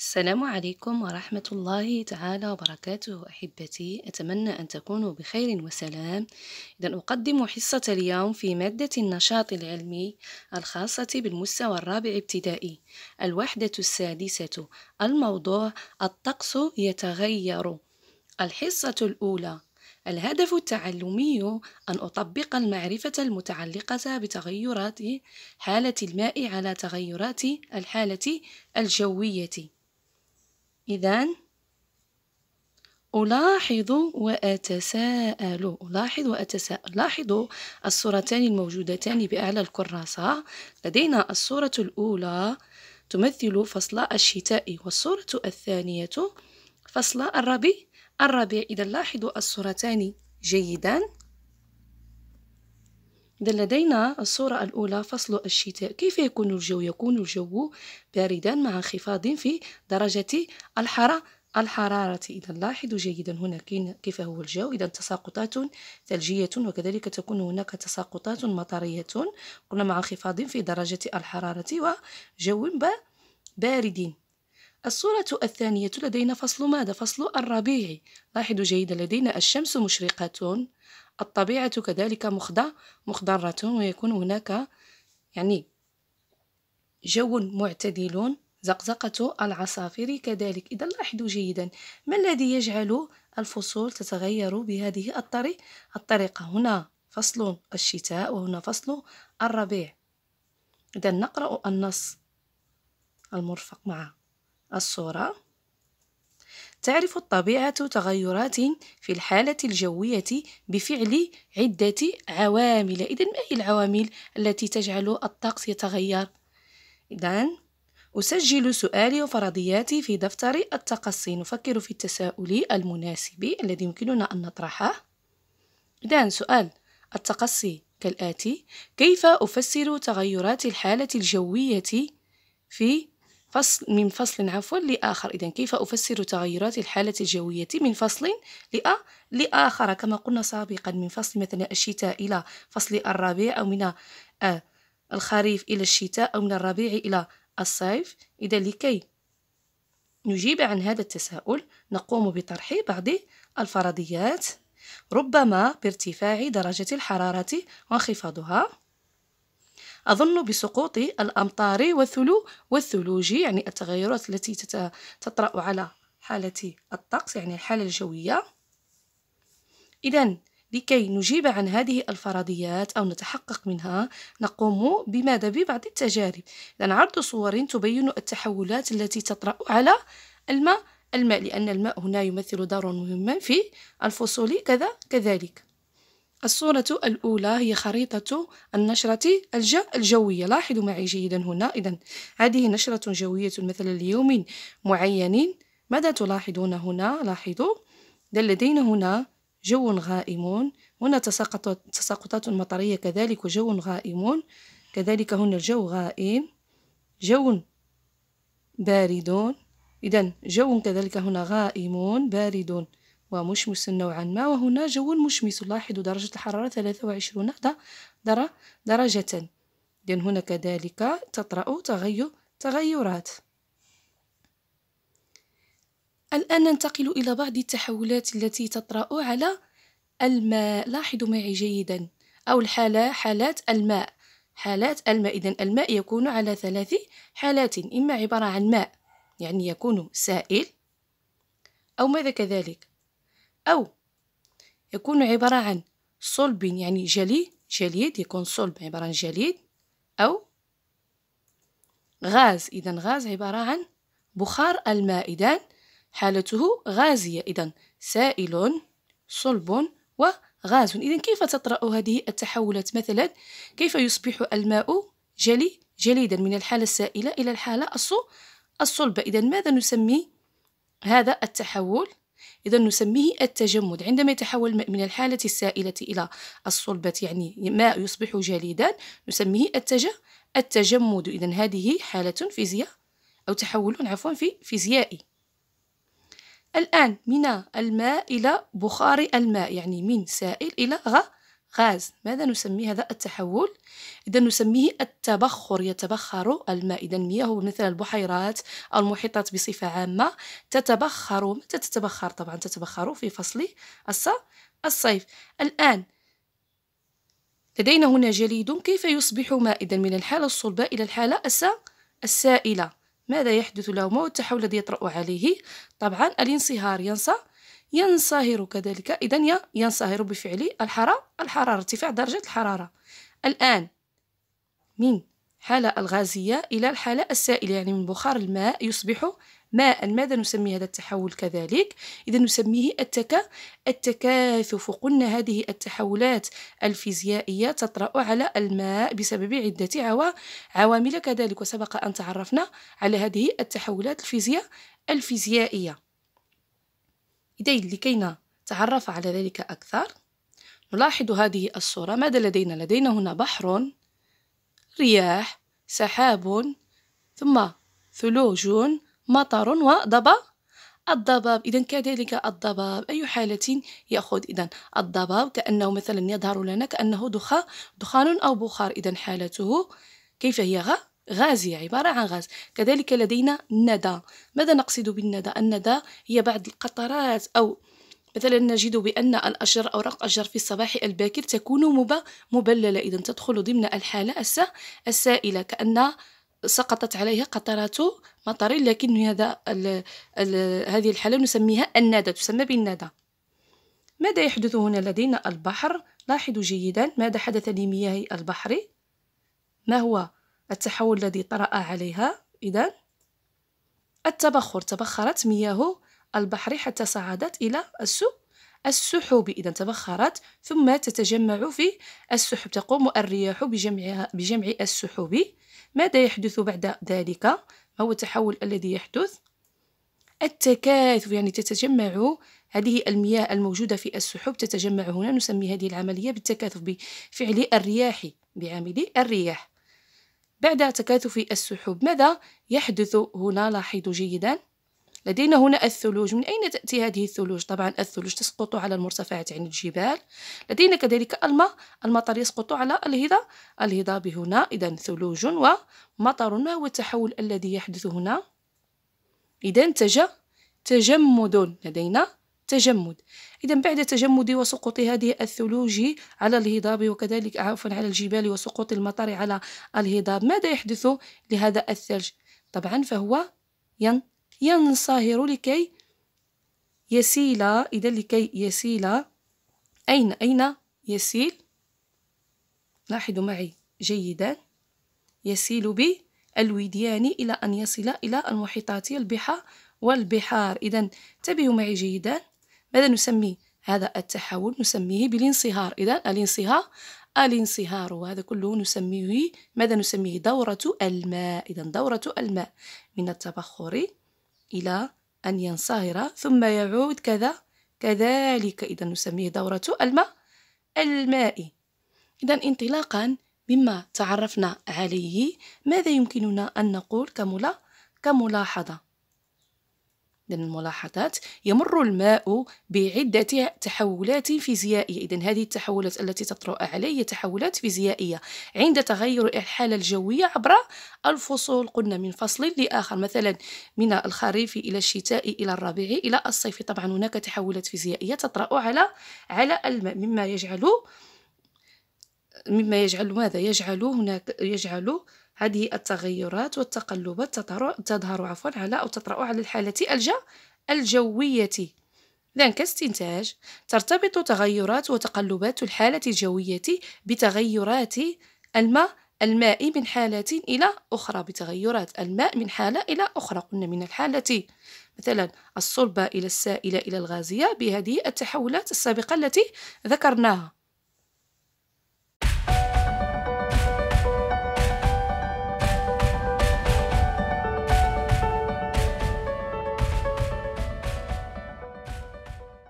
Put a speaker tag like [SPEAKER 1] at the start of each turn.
[SPEAKER 1] السلام عليكم ورحمة الله تعالى وبركاته أحبتي أتمنى أن تكونوا بخير وسلام إذا أقدم حصة اليوم في مادة النشاط العلمي الخاصة بالمستوى الرابع ابتدائي الوحدة السادسة الموضوع الطقس يتغير الحصة الأولى الهدف التعلمي أن أطبق المعرفة المتعلقة بتغيرات حالة الماء على تغيرات الحالة الجوية إذا ألاحظ وأتساءل ألاحظ وأتساءل لاحظوا الصورتان الموجودتان بأعلى الكراسة لدينا الصورة الأولى تمثل فصل الشتاء والصورة الثانية فصل الربيع الربيع إذا لاحظوا الصورتان جيداً إذا لدينا الصورة الأولى فصل الشتاء كيف يكون الجو؟ يكون الجو باردا مع انخفاض في درجة الحرارة الحرارة إذا لاحظوا جيدا هنا كيف هو الجو إذا تساقطات ثلجية وكذلك تكون هناك تساقطات مطرية قلنا مع انخفاض في درجة الحرارة وجو بارد الصورة الثانية لدينا فصل ماذا؟ فصل الربيع لاحظوا جيدا لدينا الشمس مشرقة الطبيعة كذلك مخضع مخضرة ويكون هناك يعني جو معتدل زقزقة العصافير كذلك إذا لاحظوا جيدا ما الذي يجعل الفصول تتغير بهذه الطريقة هنا فصل الشتاء وهنا فصل الربيع إذا نقرأ النص المرفق مع الصورة تعرف الطبيعة تغيرات في الحالة الجوية بفعل عدة عوامل إذا ما هي العوامل التي تجعل الطقس يتغير؟ إذا أسجل سؤالي وفرضياتي في دفتر التقصي نفكر في التساؤل المناسب الذي يمكننا أن نطرحه إذا سؤال التقصي كالآتي كيف أفسر تغيرات الحالة الجوية في فصل من فصل عفوا لآخر إذا كيف أفسر تغيرات الحالة الجوية من فصل لأ لآخر كما قلنا سابقا من فصل مثلا الشتاء إلى فصل الربيع أو من الخريف إلى الشتاء أو من الربيع إلى الصيف إذا لكي نجيب عن هذا التساؤل نقوم بطرح بعض الفرضيات ربما بارتفاع درجة الحرارة وانخفاضها أظن بسقوط الأمطار والثلو والثلوج يعني التغيرات التي تطرأ على حالة الطقس يعني الحالة الجوية إذا لكي نجيب عن هذه الفرضيات أو نتحقق منها نقوم بماذا ببعض التجارب إذا عرض صور تبين التحولات التي تطرأ على الماء الماء لأن الماء هنا يمثل دورا مهما في الفصول كذا كذلك الصورة الأولى هي خريطة النشرة الجوية لاحظوا معي جيدا هنا إذا هذه نشرة جوية مثلا ليوم معين ماذا تلاحظون هنا لاحظوا لدينا هنا جو غائم هنا تساقط... تساقطات مطرية كذلك وجو غائم كذلك هنا الجو غائم جو بارد إذا جو كذلك هنا غائم بارد ومشمس نوعا ما وهنا جو مشمس لاحظ درجة الحرارة 23 درجة إذن هنا كذلك تطرأ تغير تغيرات الآن ننتقل إلى بعض التحولات التي تطرأ على الماء لاحظوا معي جيدا أو الحالة حالات الماء حالات الماء إذا الماء يكون على ثلاث حالات إما عبارة عن ماء يعني يكون سائل أو ماذا كذلك أو يكون عبارة عن صلب يعني جلي جليد يكون صلب عبارة عن جليد أو غاز إذا غاز عبارة عن بخار الماء إذا حالته غازية إذا سائل صلب وغاز إذا كيف تطرأ هذه التحولات مثلا كيف يصبح الماء جلي جليدا من الحالة السائلة إلى الحالة الصلبة إذا ماذا نسمي هذا التحول إذا نسميه التجمد عندما يتحول الماء من الحالة السائلة إلى الصلبة يعني ماء يصبح جليدا نسميه التج التجمد إذا هذه حالة فيزياء أو تحول عفوا في فيزيائي الآن من الماء إلى بخار الماء يعني من سائل إلى غ غاز ماذا نسمي هذا التحول إذا نسميه التبخر يتبخر الماء إذا المياه مثل البحيرات المحيطات بصفة عامة تتبخر متى تتبخر طبعا تتبخر في فصل الصيف الآن لدينا هنا جليد كيف يصبح ماء اذا من الحالة الصلبة إلى الحالة السائلة ماذا يحدث له ما هو التحول الذي يطرأ عليه طبعا الانصهار ينصهر ينصهر كذلك إذا ينصهر بفعل الحرارة الحرارة ارتفاع درجة الحرارة الآن من حالة الغازية إلى الحالة السائلة يعني من بخار الماء يصبح ماء ماذا نسمي هذا التحول كذلك إذا نسميه التكا التكاثف قلنا هذه التحولات الفيزيائية تطرأ على الماء بسبب عدة عوا... عوامل كذلك وسبق أن تعرفنا على هذه التحولات الفيزياء الفيزيائية إذا لكي نتعرف على ذلك أكثر نلاحظ هذه الصورة ماذا لدينا؟ لدينا هنا بحر رياح سحاب ثم ثلوج مطر وضباب الضباب إذا كذلك الضباب أي حالة يأخذ إذا الضباب كأنه مثلا يظهر لنا كأنه دخان دخان أو بخار إذا حالته كيف هي غازية عبارة عن غاز كذلك لدينا ندى ماذا نقصد بالندى الندى هي بعض القطرات أو مثلا نجد بأن الأشجار أوراق الأشجار في الصباح الباكر تكون مبللة إذا تدخل ضمن الحالة السائلة كأن سقطت عليها قطرات مطر لكن هذا ال ال هذه الحالة نسميها الندى تسمى بالندى ماذا يحدث هنا لدينا البحر لاحظوا جيدا ماذا حدث لمياه البحر ما هو التحول الذي طرأ عليها إذا التبخر تبخرت مياه البحر حتى صعدت إلى السوق السحب إذا تبخرت ثم تتجمع في السحب تقوم الرياح بجمعها بجمع السحب ماذا يحدث بعد ذلك ما هو التحول الذي يحدث التكاثف يعني تتجمع هذه المياه الموجودة في السحب تتجمع هنا نسمي هذه العملية بالتكاثف بفعل الرياح بعامل الرياح بعد تكاثف السحب ماذا يحدث هنا لاحظوا جيدا لدينا هنا الثلوج من أين تأتي هذه الثلوج؟ طبعا الثلوج تسقط على المرتفعات عن الجبال لدينا كذلك الماء المطر يسقط على الهضاب الهضاب هنا إذا ثلوج ومطر ما هو التحول الذي يحدث هنا؟ إذا تج تجمد لدينا تجمد إذا بعد تجمد وسقوط هذه الثلوج على الهضاب وكذلك عفوا على الجبال وسقوط المطر على الهضاب ماذا يحدث لهذا الثلج طبعا فهو ين ينصهر لكي يسيل إذا لكي يسيل أين أين يسيل لاحظوا معي جيدا يسيل بالوديان إلى أن يصل إلى المحيطات البحار والبحار إذا انتبهوا معي جيدا ماذا نسميه هذا التحول نسميه بالانصهار إذا الانصهار الانصهار وهذا كله نسميه ماذا نسميه دورة الماء إذا دورة الماء من التبخر إلى أن ينصهر ثم يعود كذا كذلك إذا نسميه دورة الماء الماء إذا انطلاقا مما تعرفنا عليه ماذا يمكننا أن نقول كملا كملاحظة الملاحظات يمر الماء بعدة تحولات فيزيائية إذا هذه التحولات التي تطرأ عليه هي تحولات فيزيائية عند تغير الحالة الجوية عبر الفصول قلنا من فصل لآخر مثلا من الخريف إلى الشتاء إلى الربيع إلى الصيف طبعا هناك تحولات فيزيائية تطرأ على على الماء مما يجعل مما يجعل ماذا يجعل هناك يجعل هذه التغيرات والتقلبات تظهر تظهر عفوا على أو تطرأ على الحالة الج... الجوية إذن كاستنتاج ترتبط تغيرات وتقلبات الحالة الجوية بتغيرات الماء الماء من حالة إلى أخرى بتغيرات الماء من حالة إلى أخرى قلنا من الحالة مثلا الصلبة إلى السائلة إلى الغازية بهذه التحولات السابقة التي ذكرناها